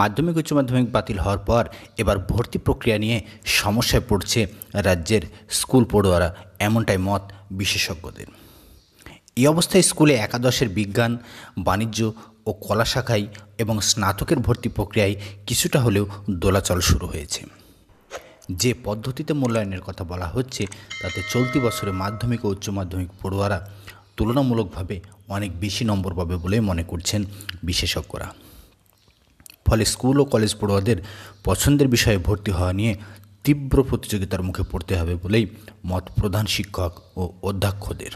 মাধ্যমিক উচ্চ মাধ্যমিক বাতিল হওয়ার পর এবার ভর্তি প্রক্রিয়া নিয়ে সমস্যায় পড়ছে রাজ্যের স্কুল পড়ুয়ারা এমনটাই মত বিশেষজ্ঞদের এই অবস্থায় স্কুলে একাদশের বিজ্ঞান বাণিজ্য ও কলা শাখায় এবং স্নাতকের ভর্তি প্রক্রিয়ায় কিছুটা হলেও দোলাচল শুরু হয়েছে যে পদ্ধতিতে মূল্যায়নের কথা বলা হচ্ছে তাতে চলতি বছরে মাধ্যমিক ও উচ্চ মাধ্যমিক পড়ুয়ারা তুলনামূলকভাবে অনেক বেশি নম্বর পাবে বলে মনে করছেন বিশেষজ্ঞরা ফলে স্কুল ও কলেজ পড়ুয়াদের পছন্দের বিষয়ে ভর্তি হওয়া নিয়ে তীব্র প্রতিযোগিতার মুখে পড়তে হবে বলেই মত প্রধান শিক্ষক ও অধ্যক্ষদের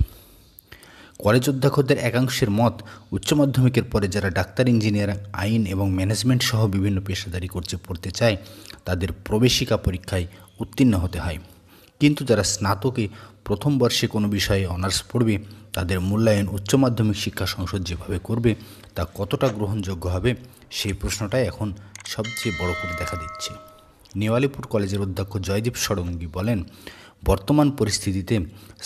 কলেজ অধ্যক্ষদের একাংশের মত উচ্চ মাধ্যমিকের পরে যারা ডাক্তার ইঞ্জিনিয়ার আইন এবং ম্যানেজমেন্ট সহ বিভিন্ন পেশাদারি করছে পড়তে চায় তাদের প্রবেশিকা পরীক্ষায় উত্তীর্ণ হতে হয় কিন্তু যারা স্নাতকে প্রথম বর্ষে কোনো বিষয়ে অনার্স পড়বে তাদের মূল্যায়ন উচ্চ মাধ্যমিক শিক্ষা সংসদ যেভাবে করবে তা কতটা গ্রহণযোগ্য হবে সেই প্রশ্নটাই এখন সবচেয়ে বড় করে দেখা দিচ্ছে নেওয়ালিপুর কলেজের অধ্যক্ষ জয়দীপ ষড়ঙ্গী বলেন বর্তমান পরিস্থিতিতে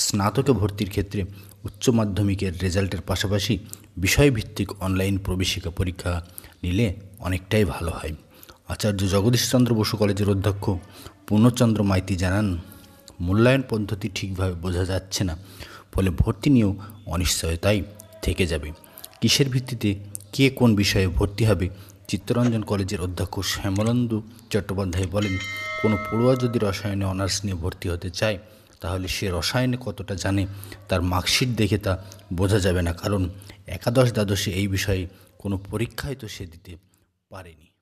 স্নাতকে ভর্তির ক্ষেত্রে উচ্চ মাধ্যমিকের রেজাল্টের পাশাপাশি বিষয়ভিত্তিক অনলাইন প্রবেশিকা পরীক্ষা নিলে অনেকটাই ভালো হয় আচার্য জগদীশচন্দ্র বসু কলেজের অধ্যক্ষ পূর্ণচন্দ্র মাইতি জানান মূল্যায়ন পদ্ধতি ঠিকভাবে বোঝা যাচ্ছে না ফলে ভর্তি নিয়েও অনিশ্চয়তাই থেকে যাবে কিসের ভিত্তিতে কে কোন বিষয়ে ভর্তি হবে চিত্তরঞ্জন কলেজের অধ্যক্ষ শ্যামলন্দু চট্টোপাধ্যায় বলেন কোনো পড়ুয়া যদি রসায়নে অনার্স নিয়ে ভর্তি হতে চায় তাহলে সে রসায়নে কতটা জানে তার মার্কশিট দেখে তা বোঝা যাবে না কারণ একাদশ দ্বাদশে এই বিষয়ে কোনো পরীক্ষায় তো সে দিতে পারেনি